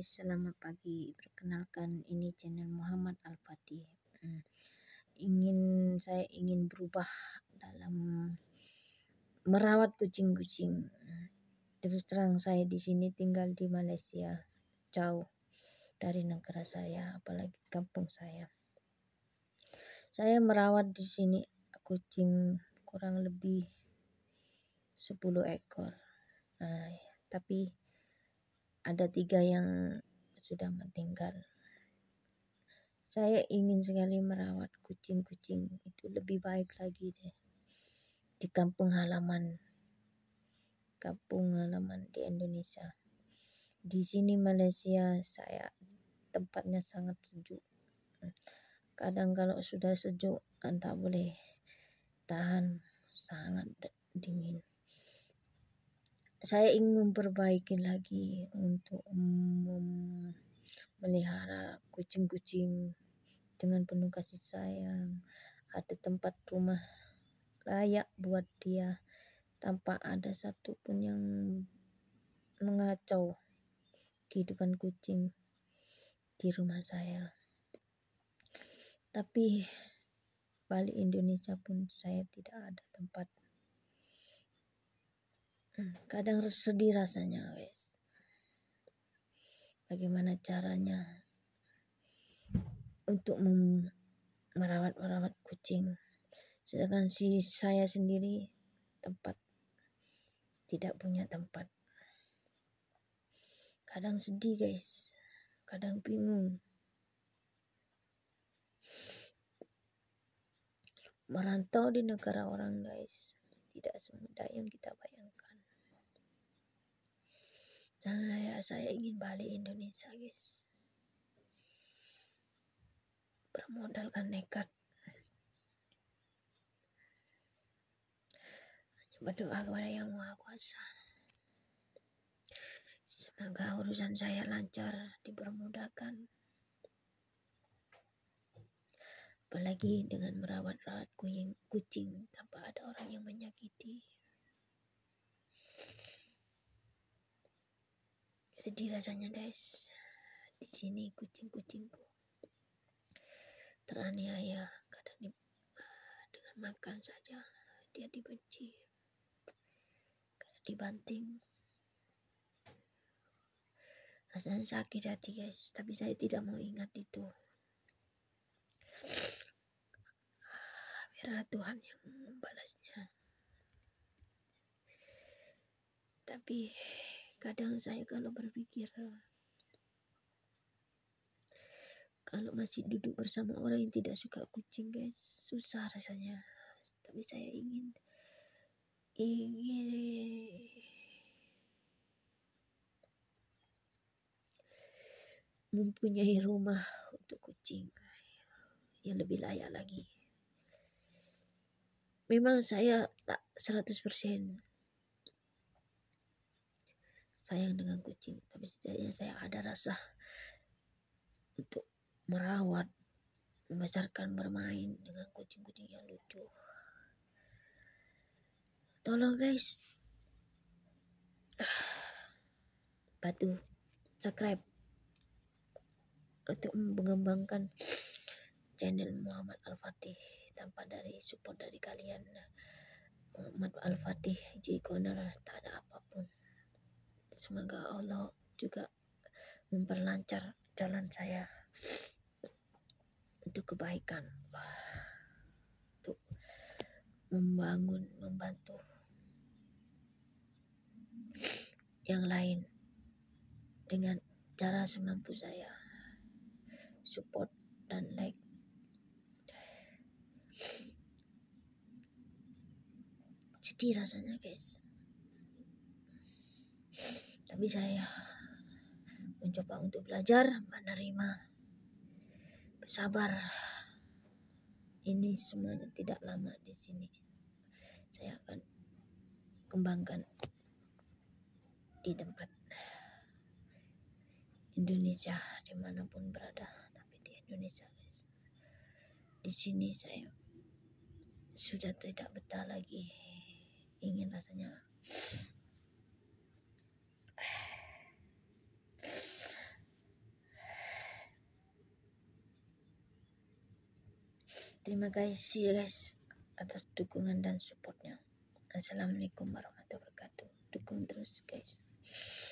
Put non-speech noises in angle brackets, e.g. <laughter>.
guys, selamat pagi. Perkenalkan ini channel Muhammad Al-Fatih. Hmm. Ingin saya ingin berubah dalam merawat kucing-kucing. Terus terang saya di sini tinggal di Malaysia, jauh dari negara saya, apalagi kampung saya. Saya merawat di sini kucing kurang lebih 10 ekor. Nah, tapi ada tiga yang sudah meninggal saya ingin sekali merawat kucing-kucing itu lebih baik lagi deh di kampung halaman kampung halaman di Indonesia di sini Malaysia saya tempatnya sangat sejuk kadang kalau sudah sejuk anda boleh tahan sangat dingin saya ingin memperbaiki lagi untuk memelihara kucing-kucing dengan penuh kasih sayang ada tempat rumah layak buat dia tanpa ada satupun yang mengacau kehidupan kucing di rumah saya tapi balik Indonesia pun saya tidak ada tempat kadang sedih rasanya guys bagaimana caranya untuk merawat-merawat kucing sedangkan si saya sendiri tempat tidak punya tempat kadang sedih guys kadang bingung merantau di negara orang guys tidak semudah yang kita bayangkan saya saya ingin balik Indonesia guys bermodalkan nekat hanya berdoa kepada yang maha kuasa semoga urusan saya lancar dipermudahkan apalagi dengan merawat-rawat kucing tanpa ada orang yang menyakiti sedih rasanya guys di sini kucing-kucingku teraniaya kadang di, eh, dengan makan saja dia dibenci dibanting rasanya sakit hati guys tapi saya tidak mau ingat itu biarlah Tuhan yang membalasnya tapi kadang saya kalau berpikir kalau masih duduk bersama orang yang tidak suka kucing guys susah rasanya tapi saya ingin ingin mempunyai rumah untuk kucing yang lebih layak lagi memang saya tak 100% sayang dengan kucing, tapi setidaknya saya ada rasa untuk merawat, membesarkan bermain dengan kucing-kucing yang lucu. Tolong guys. <sighs> Batu subscribe untuk mengembangkan channel Muhammad Al-Fatih tanpa dari support dari kalian Muhammad Al-Fatih J tak ada apa semoga Allah juga memperlancar jalan saya untuk kebaikan untuk membangun membantu yang lain dengan cara semampu saya support dan like sedih rasanya guys tapi saya mencoba untuk belajar, menerima, bersabar. Ini semuanya tidak lama di sini. Saya akan kembangkan di tempat Indonesia dimanapun berada, tapi di Indonesia guys. Di sini saya sudah tidak betah lagi ingin rasanya Terima kasih guys atas dukungan dan supportnya. Assalamualaikum warahmatullahi wabarakatuh. Dukung terus guys.